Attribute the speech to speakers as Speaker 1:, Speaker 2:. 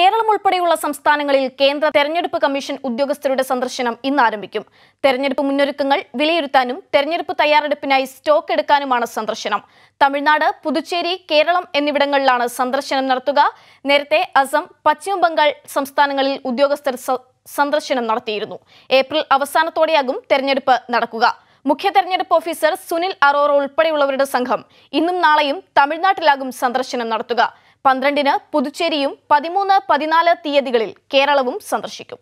Speaker 1: കേരളം ഉൾപ്പെടെയുള്ള സംസ്ഥാനങ്ങളിൽ കേന്ദ്ര തെരഞ്ഞെടുപ്പ് കമ്മീഷൻ ഉദ്യോഗസ്ഥരുടെ സന്ദർശനം ഇന്ന് ആരംഭിക്കും തെരഞ്ഞെടുപ്പ് മുന്നൊരുക്കങ്ങൾ വിലയിരുത്താനും തെരഞ്ഞെടുപ്പ് തയ്യാറെടുപ്പിനായി സ്റ്റോക്ക് എടുക്കാനുമാണ് സന്ദർശനം തമിഴ്നാട് പുതുച്ചേരി കേരളം എന്നിവിടങ്ങളിലാണ് സന്ദർശനം നടത്തുക നേരത്തെ അസം പശ്ചിമ ബംഗാൾ സംസ്ഥാനങ്ങളിൽ ഉദ്യോഗസ്ഥർ സന്ദർശനം നടത്തിയിരുന്നു ഏപ്രിൽ അവസാനത്തോടെയാകും തെരഞ്ഞെടുപ്പ് നടക്കുക മുഖ്യ തെരഞ്ഞെടുപ്പ് ഓഫീസർ സുനിൽ അറോറ ഉൾപ്പെടെയുള്ളവരുടെ സംഘം ഇന്നും നാളെയും തമിഴ്നാട്ടിലാകും സന്ദർശനം നടത്തുക പന്ത്രണ്ടിന് പുതുച്ചേരിയും പതിമൂന്ന് പതിനാല് തീയതികളിൽ കേരളവും സന്ദർശിക്കും